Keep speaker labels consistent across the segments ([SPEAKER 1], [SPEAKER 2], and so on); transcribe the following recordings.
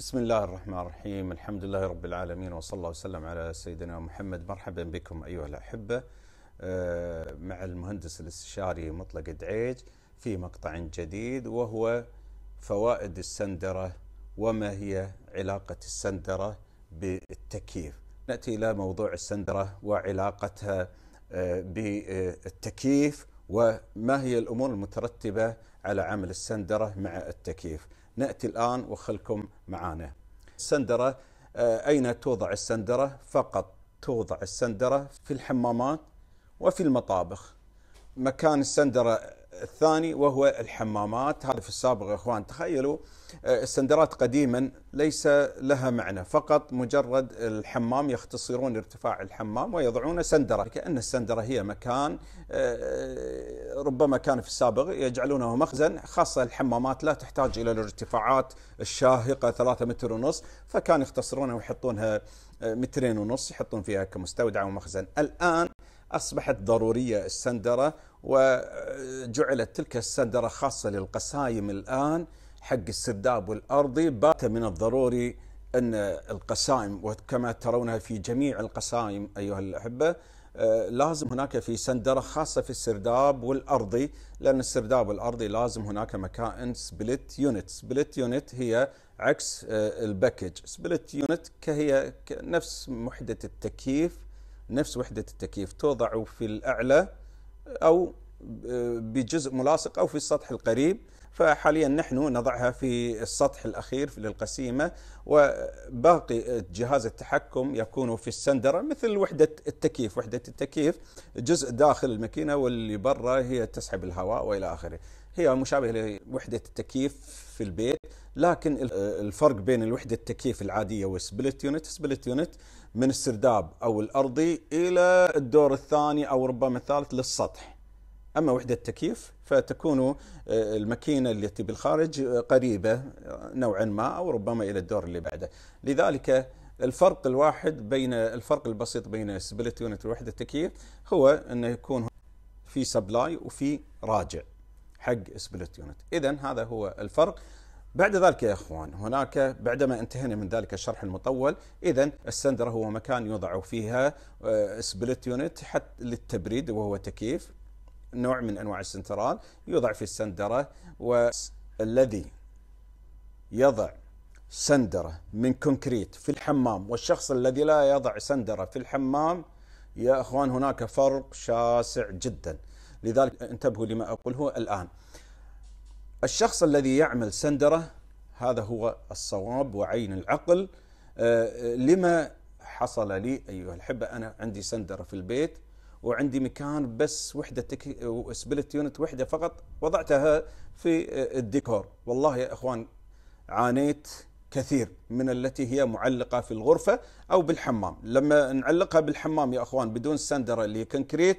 [SPEAKER 1] بسم الله الرحمن الرحيم الحمد لله رب العالمين وصلى الله وسلم على سيدنا محمد مرحبا بكم أيها الأحبة مع المهندس الاستشاري مطلق دعيج في مقطع جديد وهو فوائد السندرة وما هي علاقة السندرة بالتكييف نأتي إلى موضوع السندرة وعلاقتها بالتكييف وما هي الأمور المترتبة على عمل السندرة مع التكييف نأتي الآن وخلكم معانا السندرة آه، أين توضع السندرة؟ فقط توضع السندرة في الحمامات وفي المطابخ مكان السندرة الثاني وهو الحمامات هذا في السابق يا اخوان تخيلوا آه، السندرات قديما ليس لها معنى فقط مجرد الحمام يختصرون ارتفاع الحمام ويضعون سندره كان السندره هي مكان آه، ربما كان في السابق يجعلونه مخزن خاصه الحمامات لا تحتاج الى الارتفاعات الشاهقه ثلاثة متر ونص فكان يختصرونها ويحطونها آه، مترين ونص يحطون فيها كمستودع ومخزن الان اصبحت ضروريه السندره وجعلت تلك السندرة خاصة للقسايم الآن حق السرداب والأرضي بات من الضروري أن القسائم وكما ترونها في جميع القسائم أيها الأحبة آه، لازم هناك في سندرة خاصة في السرداب والأرضي لأن السرداب والأرضي لازم هناك مكائن سبلت يونت سبلت يونت هي عكس آه، الباكج سبلت يونت هي نفس وحدة التكييف نفس وحدة التكييف توضع في الأعلى أو آه، بجزء ملاصق أو في السطح القريب فحاليا نحن نضعها في السطح الأخير للقسيمة وباقي جهاز التحكم يكون في السندرة مثل وحدة التكييف وحدة التكييف جزء داخل الماكينة واللي برا هي تسحب الهواء وإلى آخره هي مشابهه لوحده التكييف في البيت لكن الفرق بين الوحده التكييف العاديه والسبلت يونت سبلت يونت من السرداب او الارضي الى الدور الثاني او ربما الثالث للسطح اما وحده التكييف فتكون آه، الماكينه التي بالخارج آه، قريبه آه، نوعا ما او ربما الى الدور اللي بعده لذلك الفرق الواحد بين الفرق البسيط بين سبلت يونت ووحده التكييف هو انه يكون في سبلاي وفي راجع حق سبلت يونت اذا هذا هو الفرق بعد ذلك يا اخوان هناك بعدما انتهينا من ذلك الشرح المطول اذا السندره هو مكان يوضع فيها سبلت آه، يونت حتى للتبريد وهو تكييف نوع من انواع السنترال يوضع في السندره والذي يضع سندره من كونكريت في الحمام والشخص الذي لا يضع سندره في الحمام يا اخوان هناك فرق شاسع جدا لذلك انتبهوا لما أقوله الآن الشخص الذي يعمل سندرة هذا هو الصواب وعين العقل آه، لما حصل لي أيها الحبة أنا عندي سندرة في البيت وعندي مكان بس وحدة تك... سبلت يونت وحدة فقط وضعتها في آه، الديكور والله يا إخوان عانيت كثير من التي هي معلقة في الغرفة أو بالحمام لما نعلقها بالحمام يا أخوان بدون سندرة اللي كونكريت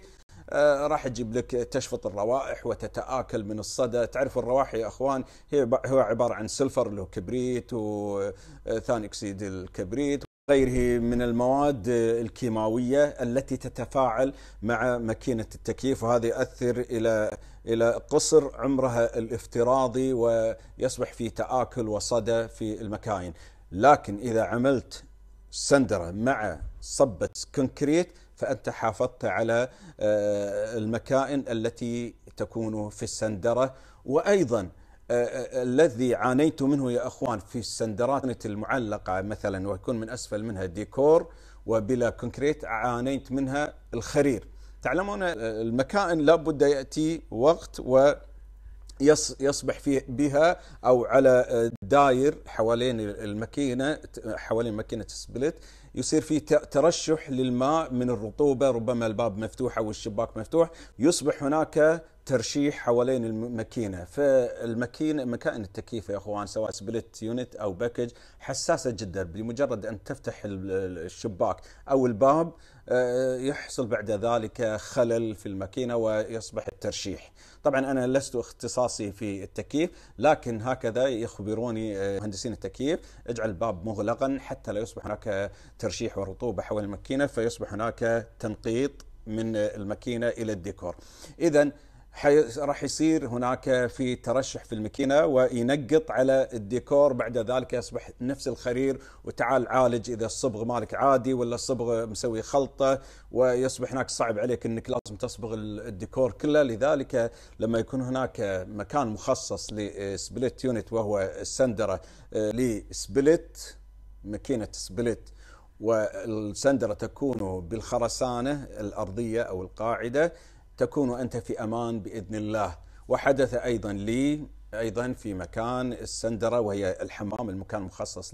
[SPEAKER 1] آه، راح تجيب لك تشفط الروائح وتتآكل من الصدى تعرف الروائح يا أخوان هي هو عبارة عن سلفر اللي هو كبريت وثاني آه، أكسيد الكبريت غيره من المواد آه، الكيماوية التي تتفاعل مع ماكينة التكييف وهذا يؤثر إلى إلى قصر عمرها الافتراضي ويصبح في تآكل وصدى في المكاين لكن إذا عملت سندرة مع صبة كونكريت فأنت حافظت على آه، المكائن التي تكون في السندرة وأيضا آه، آه، الذي عانيت منه يا أخوان في السندرات المعلقة مثلا ويكون من أسفل منها ديكور وبلا كونكريت عانيت منها الخرير تعلمون المكائن لابد يأتي وقت و يصبح فيه بها او على آه، داير حوالين الماكينه حوالين ماكينه السبلت يصير في ترشح للماء من الرطوبه ربما الباب مفتوح او الشباك مفتوح يصبح هناك ترشيح حوالين الماكينه فالماكينه مكائن التكييف يا اخوان سواء سبلت يونت او باكج حساسه جدا بمجرد ان تفتح الشباك او الباب آه، يحصل بعد ذلك خلل في الماكينه ويصبح الترشيح. طبعا انا لست اختصاصي في التكييف لكن هكذا يخبروني آه، مهندسين التكييف اجعل الباب مغلقا حتى لا يصبح هناك ترشيح ورطوبه حول الماكينه فيصبح هناك تنقيط من الماكينه الى الديكور. اذا راح يصير هناك في ترشح في الماكينه وينقط على الديكور بعد ذلك يصبح نفس الخرير وتعال عالج اذا الصبغ مالك عادي ولا الصبغ مسوي خلطه ويصبح هناك صعب عليك انك لازم تصبغ الديكور كله لذلك لما يكون هناك مكان مخصص لسبليت يونت وهو السندره آه، لسبليت ماكينه سبليت والسندره تكون بالخرسانه الارضيه او القاعده تكون أنت في أمان بإذن الله وحدث أيضا لي ايضا في مكان السندره وهي الحمام المكان المخصص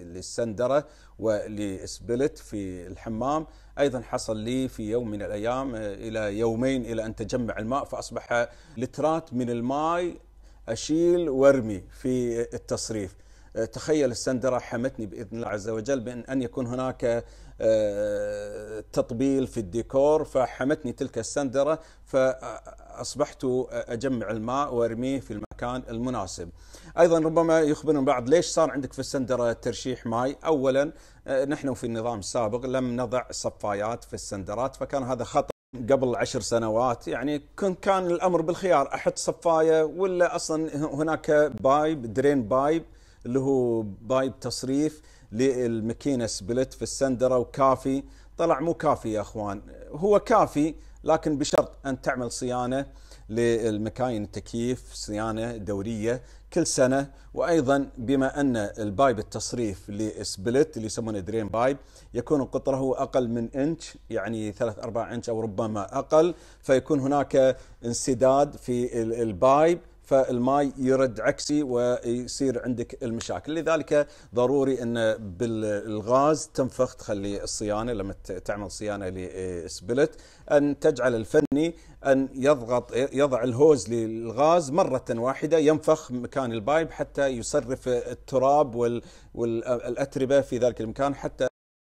[SPEAKER 1] للسندره ولاسبلت في الحمام ايضا حصل لي في يوم من الايام الى يومين الى ان تجمع الماء فاصبح لترات من الماء اشيل وارمي في التصريف تخيل السندره حمتني باذن الله عز وجل بان يكون هناك تطبيل في الديكور فحمتني تلك السندرة فأصبحت أجمع الماء وأرميه في المكان المناسب أيضا ربما يخبرون البعض ليش صار عندك في السندرة ترشيح ماي أولا نحن في النظام السابق لم نضع صفايات في السندرات فكان هذا خطأ قبل عشر سنوات يعني كنت كان الامر بالخيار احط صفايه ولا اصلا هناك بايب درين بايب اللي هو بايب تصريف للمكينة سبلت في السندره وكافي طلع مو كافي يا اخوان هو كافي لكن بشرط ان تعمل صيانه للمكاين التكييف صيانه دوريه كل سنه وايضا بما ان البايب التصريف لسبلت اللي يسمونه درين بايب يكون قطره اقل من انش يعني ثلاث اربع انش او ربما اقل فيكون هناك انسداد في البايب فالماء يرد عكسي ويصير عندك المشاكل لذلك ضروري ان بالغاز تنفخ تخلي الصيانه لما تعمل صيانه لسبلت ان تجعل الفني ان يضغط يضع الهوز للغاز مره واحده ينفخ مكان البايب حتى يصرف التراب والاتربه في ذلك المكان حتى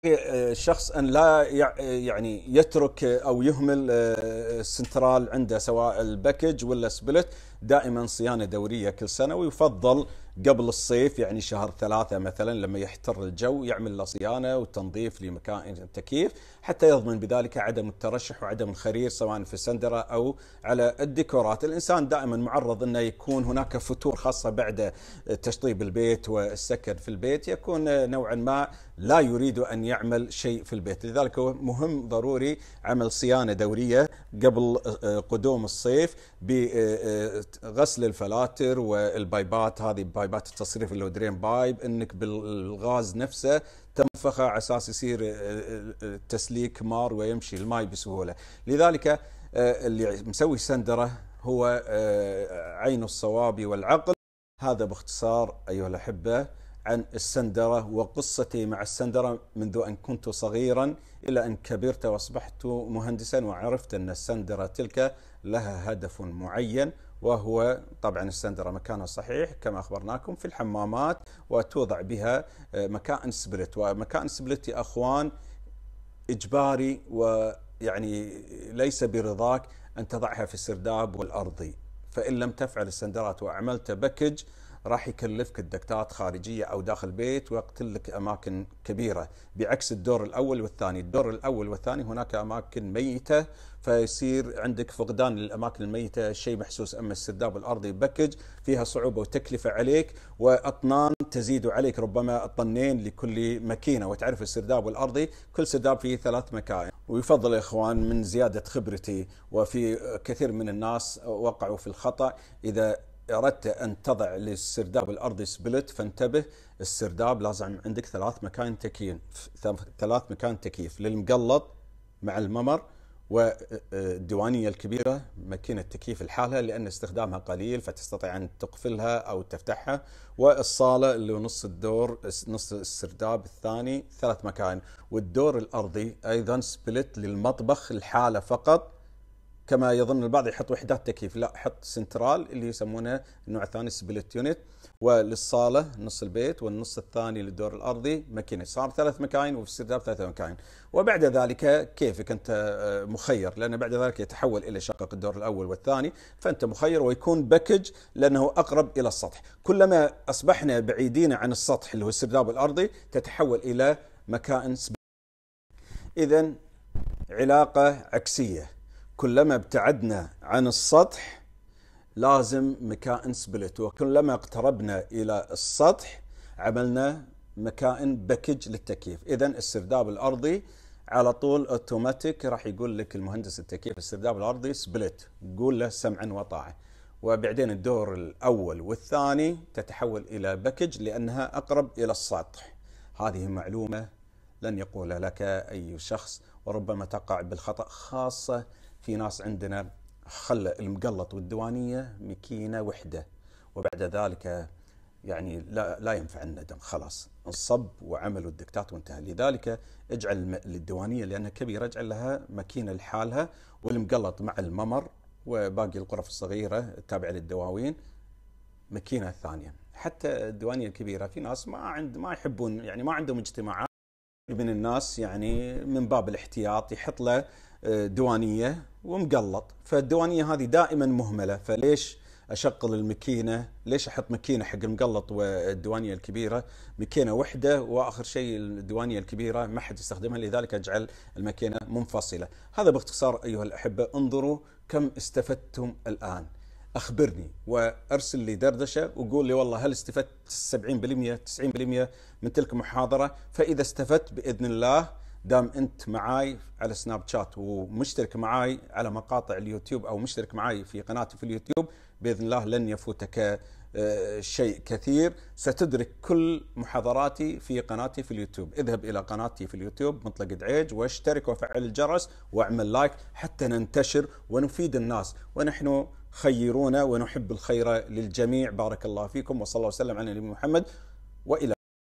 [SPEAKER 1] الشخص إيه، إيه، ان لا إيه، يعني يترك او يهمل السنترال عنده سواء الباكج ولا سبلت دائما صيانه دوريه كل سنه ويفضل قبل الصيف يعني شهر ثلاثة مثلا لما يحتر الجو يعمل له صيانة وتنظيف لمكان التكييف حتى يضمن بذلك عدم الترشح وعدم الخرير سواء في السندرة أو على الديكورات الإنسان دائما معرض أنه يكون هناك فتور خاصة بعد تشطيب البيت والسكن في البيت يكون نوعا ما لا يريد أن يعمل شيء في البيت لذلك هو مهم ضروري عمل صيانة دورية قبل قدوم الصيف بغسل الفلاتر والبايبات هذه بايبات التصريف اللي هو درين بايب انك بالغاز نفسه تنفخه على اساس يصير التسليك آه، آه، آه، مار ويمشي الماي بسهوله لذلك اللي مسوي سندره هو عين الصواب والعقل هذا باختصار ايها الاحبه عن السندره وقصتي مع السندره منذ ان كنت صغيرا الى ان كبرت واصبحت مهندسا وعرفت ان السندره تلك لها هدف معين وهو طبعا السندرة مكانها الصحيح كما أخبرناكم في الحمامات وتوضع بها آه، مكائن سبلت ومكائن سبلت يا أخوان إجباري ويعني ليس برضاك أن تضعها في السرداب والأرضي فإن لم تفعل السندرات وعملت بكج راح يكلفك الدكتات خارجيه او داخل البيت ويقتل لك اماكن كبيره بعكس الدور الاول والثاني، الدور الاول والثاني هناك اماكن ميته فيصير عندك فقدان للاماكن الميته شيء محسوس اما السرداب الارضي بكج فيها صعوبه وتكلفه عليك واطنان تزيد عليك ربما اطنين لكل ماكينه وتعرف السرداب الارضي كل سرداب فيه ثلاث مكاين ويفضل يا اخوان من زياده خبرتي وفي كثير من الناس وقعوا في الخطا اذا اردت ان تضع للسرداب الارضي سبلت فانتبه السرداب لازم عندك ثلاث مكان تكييف ثلاث مكان تكييف للمقلط مع الممر والديوانيه آه، الكبيره ماكينه تكييف لحالها لان استخدامها قليل فتستطيع ان تقفلها او تفتحها والصاله اللي نص الدور نص السرداب الثاني ثلاث مكان والدور الارضي ايضا سبلت للمطبخ لحاله فقط كما يظن البعض يحط وحدات تكييف لا حط سنترال اللي يسمونه النوع الثاني سبليت يونت وللصاله نص البيت والنص الثاني للدور الارضي ماكينه صار ثلاث مكاين وفي السرداب ثلاث مكاين وبعد ذلك كيفك انت آه، مخير لان بعد ذلك يتحول الى شقق الدور الاول والثاني فانت مخير ويكون باكج لانه اقرب الى السطح كلما اصبحنا بعيدين عن السطح اللي هو السرداب الارضي تتحول الى مكائن اذا علاقه عكسيه كلما ابتعدنا عن السطح لازم مكائن سبلت وكلما اقتربنا إلى السطح عملنا مكائن باكج للتكييف إذا السرداب الأرضي على طول اوتوماتيك راح يقول لك المهندس التكييف السرداب الارضي سبلت قول له سمعا وطاعه وبعدين الدور الاول والثاني تتحول الى باكج لانها اقرب الى السطح هذه معلومه لن يقول لك اي شخص وربما تقع بالخطا خاصه في ناس عندنا خلى المقلط والديوانيه مكينه وحده وبعد ذلك يعني لا لا ينفع الندم خلاص انصب وعمل الدكتات وانتهى لذلك اجعل الديوانيه لانها كبيره اجعل لها ماكينه لحالها والمقلط مع الممر وباقي الغرف الصغيره التابعه للدواوين ماكينه ثانيه حتى الديوانيه الكبيره في ناس ما عند ما يحبون يعني ما عندهم اجتماعات من الناس يعني من باب الاحتياط يحط له آه، ديوانيه ومقلط فالديوانيه هذه دائما مهمله فليش اشغل الماكينه ليش احط ماكينه حق المقلط والديوانيه الكبيره ماكينه واحده واخر شيء الديوانيه الكبيره ما حد يستخدمها لذلك اجعل الماكينه منفصله هذا باختصار ايها الاحبه انظروا كم استفدتم الان اخبرني وارسل لي دردشه وقول لي والله هل استفدت 70% 90% من تلك المحاضره فاذا استفدت باذن الله دام انت معاي على سناب شات ومشترك معاي على مقاطع اليوتيوب او مشترك معاي في قناتي في اليوتيوب باذن الله لن يفوتك آه، شيء كثير ستدرك كل محاضراتي في قناتي في اليوتيوب اذهب إلى قناتي في اليوتيوب مطلق دعيج واشترك وفعل الجرس واعمل لايك حتى ننتشر ونفيد الناس ونحن خيرون ونحب الخير للجميع بارك الله فيكم وصلى الله وسلم على نبينا محمد وإلى